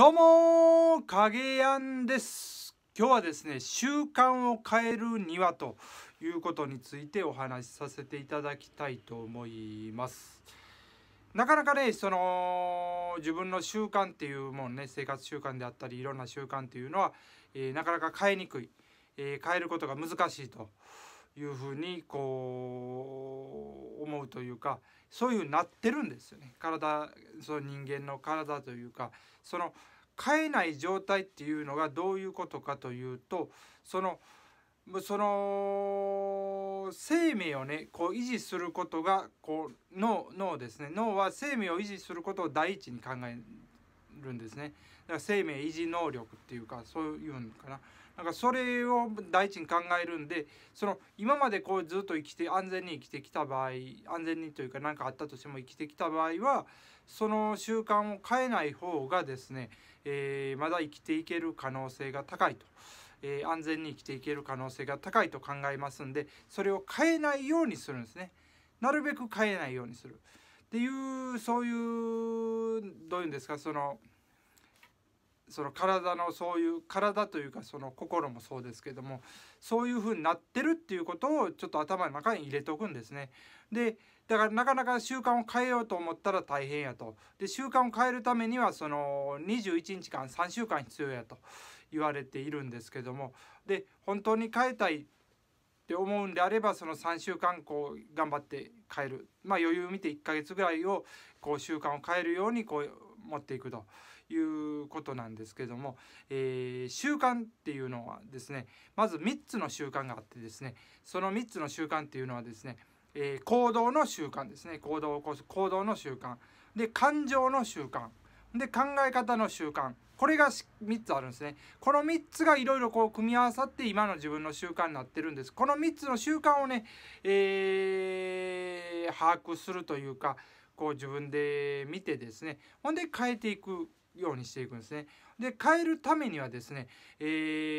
どうも影やんです今日はですね習慣を変えるにはということについてお話しさせていただきたいと思いますなかなかねその自分の習慣っていうもんね生活習慣であったりいろんな習慣っていうのは、えー、なかなか変えにくい、えー、変えることが難しいというふうにこう思うというかそういうなってるんですよね体その人間の体というかその変えない状態っていうのがどういうことかというとそのその生命をねこう維持することがこう脳脳ですね脳は生命を維持することを第一に考えるんですねだから生命維持能力っていうかそういうんかななんかそれを第一に考えるんでその今までこうずっと生きて安全に生きてきた場合安全にというか何かあったとしても生きてきた場合はその習慣を変えない方がですね、えー、まだ生きていける可能性が高いと。えー、安全に生きていける可能性が高いと考えますんでそれを変えないようにするんですねなるべく変えないようにするっていうそういうどういうんですかそのその体のそういう体というかその心もそうですけどもそういう風になってるっていうことをちょっと頭の中に入れておくんですね。でだからなかなか習慣を変えようと思ったら大変やと。で習慣を変えるためにはその21日間3週間必要やと言われているんですけどもで本当に変えたいって思うんであればその3週間こう頑張って変えるまあ余裕を見て1ヶ月ぐらいをこう習慣を変えるようにこう持っていくということなんですけども、えー、習慣っていうのはですねまず3つの習慣があってですねその3つの習慣っていうのはですね、えー、行動の習慣ですね行動を起こす行動の習慣で感情の習慣で考え方の習慣これが3つあるんですねこの3つがいろいろこう組み合わさって今の自分の習慣になってるんですこの3つの習慣をね、えー、把握するというかこう自分で見てですねほんで変えていくようにしていくんですね。で変えるためにはですね、え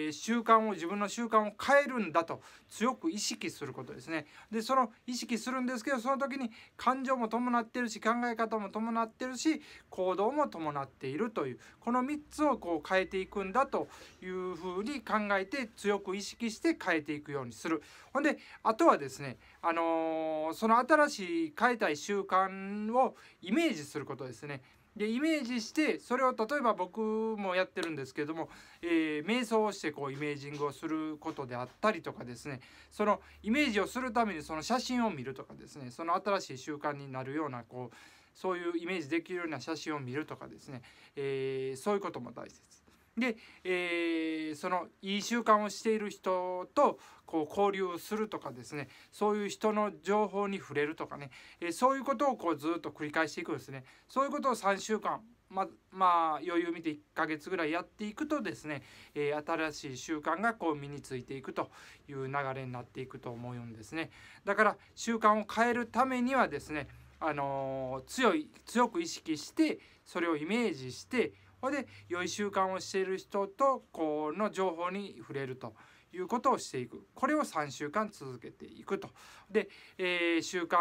ー、習慣を自分の習慣を変えるんだと強く意識することですね。でその意識するんですけどその時に感情も伴ってるし考え方も伴ってるし行動も伴っているというこの3つをこう変えていくんだというふうに考えて強く意識して変えていくようにする。ほんであとはですね、あのー、その新しい変えたい習慣をイメージすることですね。でイメージしてそれを例えば僕もやってるんですけども、えー、瞑想をしてこうイメージングをすることであったりとかですねそのイメージをするためにその写真を見るとかですねその新しい習慣になるようなこうそういうイメージできるような写真を見るとかですね、えー、そういうことも大切。で、えー、そのいい習慣をしている人とこう交流するとかですねそういう人の情報に触れるとかね、えー、そういうことをこうずっと繰り返していくんですねそういうことを3週間ままあ余裕見て1ヶ月ぐらいやっていくとですね、えー、新しい習慣がこう身についていくという流れになっていくと思うんですねだから習慣を変えるためにはですねあの強い強く意識してそれをイメージしてほいで良い習慣をしている人とこの情報に触れるということをしていくこれを3週間続けていくと。で、えー、習慣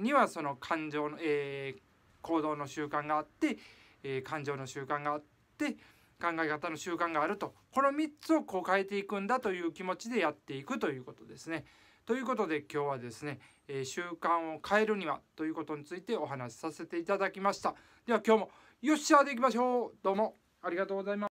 にはその感情の、えー、行動の習慣があって、えー、感情の習慣があって考え方の習慣があるとこの3つをこう変えていくんだという気持ちでやっていくということですね。ということで今日はですね、えー、習慣を変えるにはということについてお話しさせていただきました。では今日もよっしゃでいきましょうどうもありがとうございます